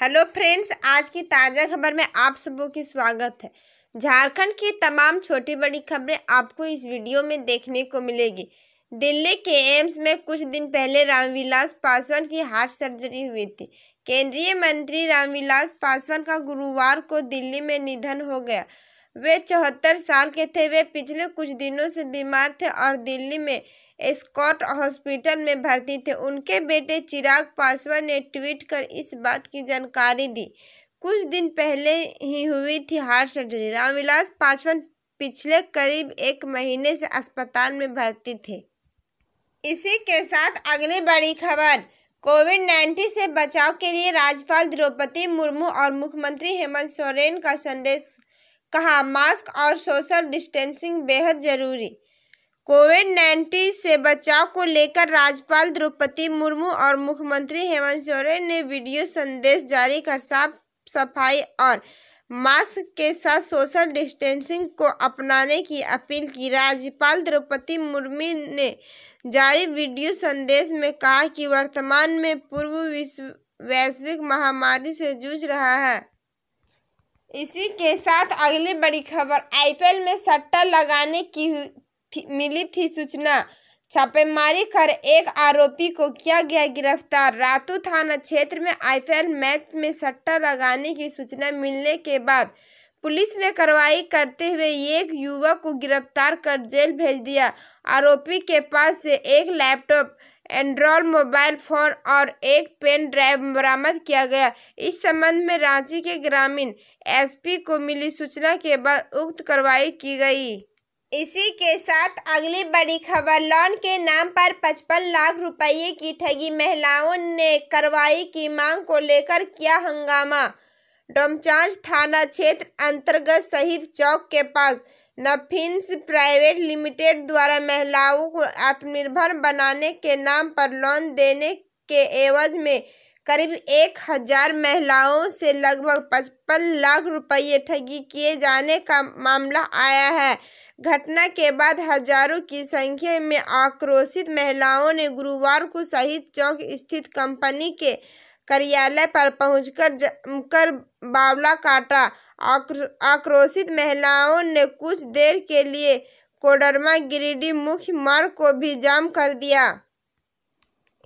hello friends आज की ताज़ा खबर में आप सबों की स्वागत है झारखंड की तमाम छोटी बड़ी खबरें आपको इस वीडियो में देखने को मिलेगी दिल्ली के एम्स में कुछ दिन पहले रामविलास पासवान की हार्ट सर्जरी हुई थी केंद्रीय मंत्री रामविलास पासवान का गुरुवार को दिल्ली में निधन हो गया वे चौहत्तर साल के थे वे पिछले कुछ दिनों से बीमार थे और दिल्ली में स्कॉट हॉस्पिटल में भर्ती थे उनके बेटे चिराग पासवान ने ट्वीट कर इस बात की जानकारी दी कुछ दिन पहले ही हुई थी हार्ट सर्जरी रामविलास पासवान पिछले करीब एक महीने से अस्पताल में भर्ती थे इसी के साथ अगली बड़ी खबर कोविड नाइन्टीन से बचाव के लिए राज्यपाल द्रौपदी मुर्मू और मुख्यमंत्री हेमंत सोरेन का संदेश कहा मास्क और सोशल डिस्टेंसिंग बेहद जरूरी कोविड नाइन्टीन से बचाव को लेकर राज्यपाल द्रौपदी मुर्मू और मुख्यमंत्री हेमंत सोरेन ने वीडियो संदेश जारी कर साफ सफाई और मास्क के साथ सोशल डिस्टेंसिंग को अपनाने की अपील की राज्यपाल द्रौपदी मुर्मू ने जारी वीडियो संदेश में कहा कि वर्तमान में पूर्व विश्व वैश्विक महामारी से जूझ रहा है इसी के साथ अगली बड़ी खबर आईपीएल में सट्टा लगाने की थी, मिली थी सूचना छापेमारी कर एक आरोपी को किया गया गिरफ्तार रातू थाना क्षेत्र में आईपीएल मैच में सट्टा लगाने की सूचना मिलने के बाद पुलिस ने कार्रवाई करते हुए एक युवक को गिरफ्तार कर जेल भेज दिया आरोपी के पास से एक लैपटॉप एंड्रॉयड मोबाइल फोन और एक पेन ड्राइव बरामद किया गया इस संबंध में रांची के ग्रामीण एसपी को मिली सूचना के बाद उक्त कार्रवाई की गई इसी के साथ अगली बड़ी खबर लोन के नाम पर पचपन लाख रुपए की ठगी महिलाओं ने कार्रवाई की मांग को लेकर किया हंगामा डोमचांच थाना क्षेत्र अंतर्गत शहीद चौक के पास नफिन्स प्राइवेट लिमिटेड द्वारा महिलाओं को आत्मनिर्भर बनाने के नाम पर लोन देने के एवज में करीब एक हजार महिलाओं से लगभग पचपन लाख रुपए ठगी किए जाने का मामला आया है घटना के बाद हजारों की संख्या में आक्रोशित महिलाओं ने गुरुवार को शहीद चौक स्थित कंपनी के कार्यालय पर पहुंचकर जमकर बावला काटा आक्रोशित महिलाओं ने कुछ देर के लिए कोडरमा गिरिडीह मुख्य मार्ग को भी जाम कर दिया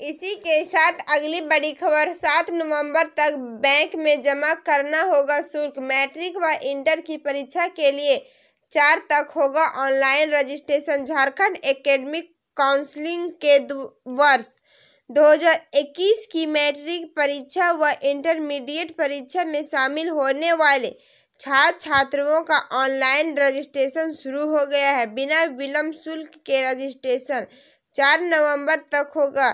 इसी के साथ अगली बड़ी खबर सात नवंबर तक बैंक में जमा करना होगा शुल्क मैट्रिक व इंटर की परीक्षा के लिए चार तक होगा online registration Jharkhand academic counselling के वर्ष 2021 की मैट्रिक परीक्षा व इंटरमीडिएट परीक्षा में शामिल होने वाले छात्र छात्राओं का ऑनलाइन रजिस्ट्रेशन शुरू हो गया है बिना विलम्ब शुल्क के रजिस्ट्रेशन चार नवंबर तक होगा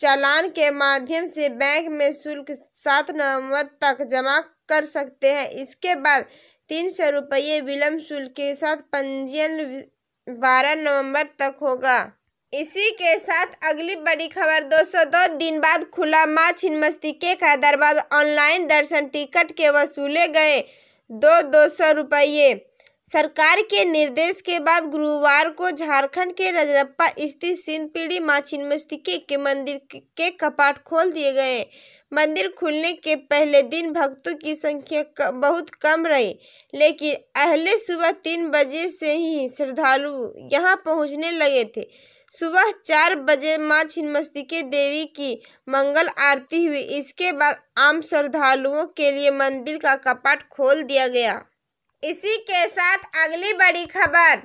चालान के माध्यम से बैंक में शुल्क सात नवंबर तक जमा कर सकते हैं इसके बाद तीन सौ रुपये विलम्ब शुल्क के साथ पंजीयन बारह नवंबर तक होगा इसी के साथ अगली बड़ी खबर 202 दिन बाद खुला माँ छिन्मस्तिके का हैदराबाद ऑनलाइन दर्शन टिकट के वसूले गए दो दो सौ रुपये सरकार के निर्देश के बाद गुरुवार को झारखंड के रजरप्पा स्थित सिंधपीढ़ी माँ छिन्नमस्तिके के मंदिर के कपाट खोल दिए गए मंदिर खुलने के पहले दिन भक्तों की संख्या बहुत कम रही लेकिन अहले सुबह तीन बजे से ही श्रद्धालु यहां पहुंचने लगे थे सुबह चार बजे माँ छिन्मस्तिके देवी की मंगल आरती हुई इसके बाद आम श्रद्धालुओं के लिए मंदिर का कपाट खोल दिया गया इसी के साथ अगली बड़ी खबर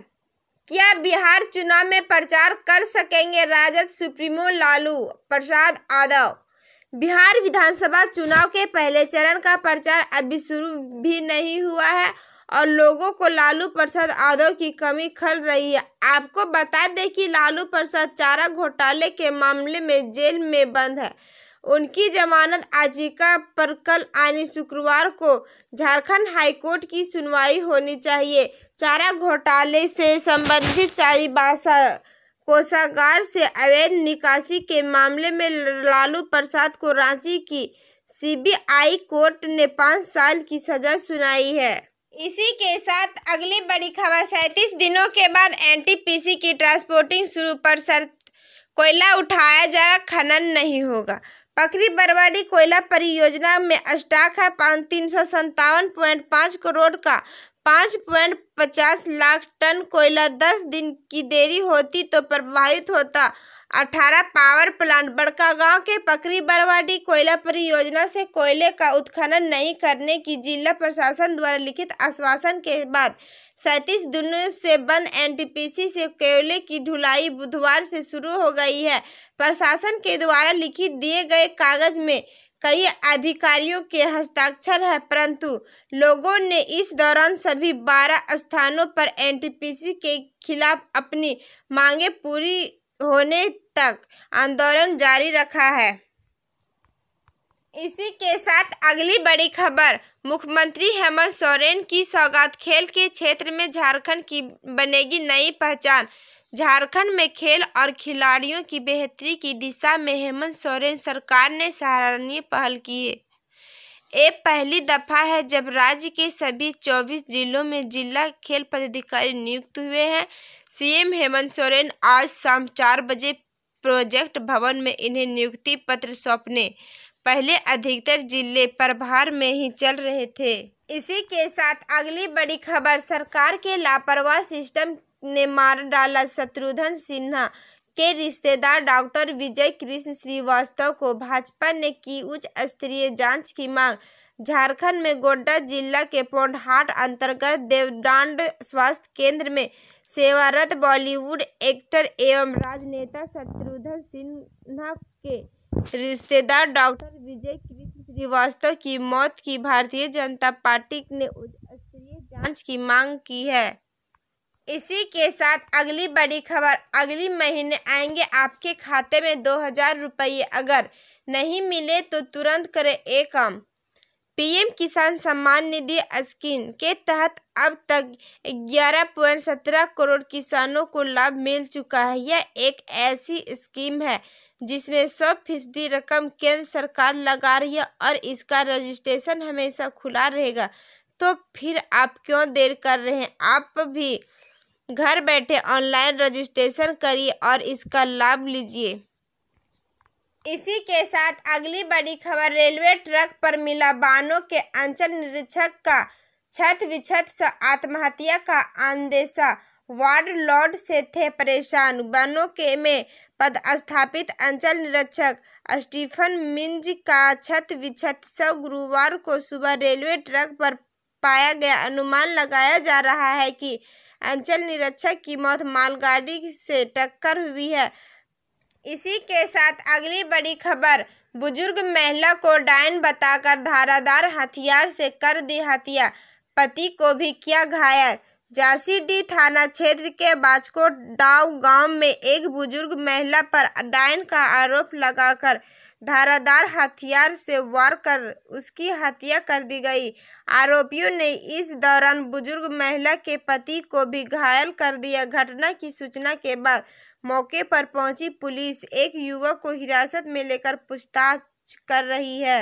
क्या बिहार चुनाव में प्रचार कर सकेंगे राजद सुप्रीमो लालू प्रसाद यादव बिहार विधानसभा चुनाव के पहले चरण का प्रचार अभी शुरू भी नहीं हुआ है और लोगों को लालू प्रसाद यादव की कमी खल रही है आपको बता दें कि लालू प्रसाद चारा घोटाले के मामले में जेल में बंद है उनकी जमानत याचिका पर कल यानी शुक्रवार को झारखंड हाईकोर्ट की सुनवाई होनी चाहिए चारा घोटाले से संबंधित चाईबासा कोषागार से अवैध निकासी के मामले में लालू प्रसाद को रांची की सीबीआई कोर्ट ने पाँच साल की सजा सुनाई है इसी के साथ अगली बड़ी खबर सैंतीस दिनों के बाद एनटीपीसी की ट्रांसपोर्टिंग शुरू पर सर कोयला उठाया जाएगा खनन नहीं होगा पकरी बरवाडी कोयला परियोजना में स्टॉक है पाँच तीन सौ सत्तावन पॉइंट पाँच करोड़ का पाँच पॉइंट पचास लाख टन कोयला दस दिन की देरी होती तो प्रभावित होता अठारह पावर प्लांट गांव के पकरी बरवाडी कोयला परियोजना से कोयले का उत्खनन नहीं करने की जिला प्रशासन द्वारा लिखित आश्वासन के बाद सैंतीस दिनों से बंद एनटीपीसी से कोयले की ढुलाई बुधवार से शुरू हो गई है प्रशासन के द्वारा लिखित दिए गए कागज में कई अधिकारियों के हस्ताक्षर है परंतु लोगों ने इस दौरान सभी बारह स्थानों पर एनटीपीसी के खिलाफ अपनी मांगे पूरी होने तक आंदोलन जारी रखा है इसी के साथ अगली बड़ी खबर मुख्यमंत्री हेमंत सोरेन की सौगात खेल के क्षेत्र में झारखंड की बनेगी नई पहचान झारखंड में खेल और खिलाड़ियों की बेहतरी की दिशा में हेमंत सोरेन सरकार ने सराहनीय पहल की है ये पहली दफा है जब राज्य के सभी चौबीस जिलों में जिला खेल पदाधिकारी नियुक्त हुए हैं सीएम हेमंत सोरेन आज शाम चार बजे प्रोजेक्ट भवन में इन्हें नियुक्ति पत्र सौंपने पहले अधिकतर जिले प्रभार में ही चल रहे थे इसी के साथ अगली बड़ी खबर सरकार के लापरवाह सिस्टम ने मार डाला शत्रुघ्न सिन्हा के रिश्तेदार डॉक्टर विजय कृष्ण श्रीवास्तव को भाजपा ने की उच्च स्तरीय जांच की मांग झारखंड में गोड्डा जिला के पोंडहाट अंतर्गत देवदांड स्वास्थ्य केंद्र में सेवारत बॉलीवुड एक्टर एवं राजनेता शत्रुघ्न सिन्हा के रिश्तेदार डॉक्टर विजय कृष्ण श्रीवास्तव की मौत की भारतीय जनता पार्टी ने उच्च स्तरीय जांच की मांग की है इसी के साथ अगली बड़ी खबर अगले महीने आएंगे आपके खाते में दो हजार रुपये अगर नहीं मिले तो तुरंत करें एक काम पीएम किसान सम्मान निधि स्कीम के तहत अब तक ग्यारह पॉइंट सत्रह करोड़ किसानों को लाभ मिल चुका है यह एक ऐसी स्कीम है जिसमें सौ फीसदी रकम केंद्र सरकार लगा रही है और इसका रजिस्ट्रेशन हमेशा खुला रहेगा तो फिर आप क्यों देर कर रहे हैं आप भी घर बैठे ऑनलाइन रजिस्ट्रेशन करिए और इसका लाभ लीजिए इसी के साथ अगली बड़ी खबर रेलवे ट्रक पर मिला बानों के अंचल निरीक्षक का छत विछत से आत्महत्या का अंदेशा वार्ड लॉर्ड से थे परेशान बानों के में पदस्थापित अंचल निरीक्षक स्टीफन मिंज का छत विछत से गुरुवार को सुबह रेलवे ट्रक पर पाया गया अनुमान लगाया जा रहा है कि अंचल निरीक्षक की मौत मालगाड़ी से टक्कर हुई है इसी के साथ अगली बड़ी खबर बुजुर्ग महिला को डायन बताकर धारादार हथियार से कर दी हत्या पति को भी किया घायल जासीडी थाना क्षेत्र के बाजकोट डाव गांव में एक बुजुर्ग महिला पर डायन का आरोप लगाकर धारादार हथियार से वार कर उसकी हत्या कर दी गई आरोपियों ने इस दौरान बुजुर्ग महिला के पति को भी घायल कर दिया घटना की सूचना के बाद मौके पर पहुंची पुलिस एक युवक को हिरासत में लेकर पूछताछ कर रही है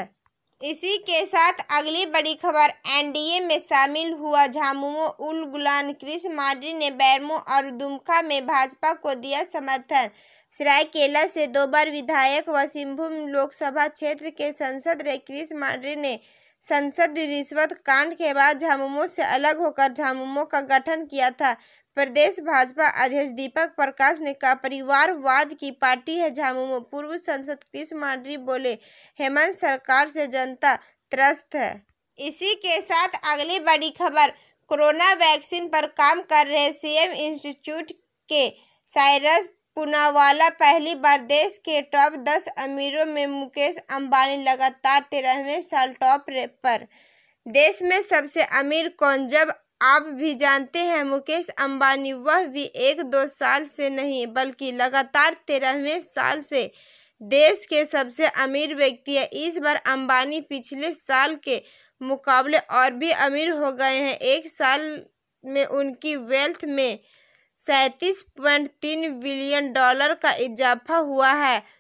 इसी के साथ अगली बड़ी खबर एनडीए में शामिल हुआ झामुमो उल गुलान कृष्ण मार्डी ने बैरमो और दुमका में भाजपा को दिया समर्थन सरायकेला से दो बार विधायक व सिंहभूम लोकसभा क्षेत्र के संसद क्रिस मार्डी ने संसद रिश्वत कांड के बाद झामुमो से अलग होकर झामुमो का गठन किया था प्रदेश भाजपा अध्यक्ष दीपक प्रकाश ने कहा परिवारवाद की पार्टी है झामुमो पूर्व सांसद कृष्ण मांडरी बोले हेमंत सरकार से जनता त्रस्त है इसी के साथ अगली बड़ी खबर कोरोना वैक्सीन पर काम कर रहे सीएम इंस्टीट्यूट के साइरस पुनावाला पहली बार देश के टॉप दस अमीरों में मुकेश अंबानी लगातार तेरहवें साल टॉप पर देश में सबसे अमीर कौन जब आप भी जानते हैं मुकेश अंबानी वह भी एक दो साल से नहीं बल्कि लगातार तेरहवें साल से देश के सबसे अमीर व्यक्ति है इस बार अंबानी पिछले साल के मुकाबले और भी अमीर हो गए हैं एक साल में उनकी वेल्थ में सैंतीस पॉइंट तीन बिलियन डॉलर का इजाफा हुआ है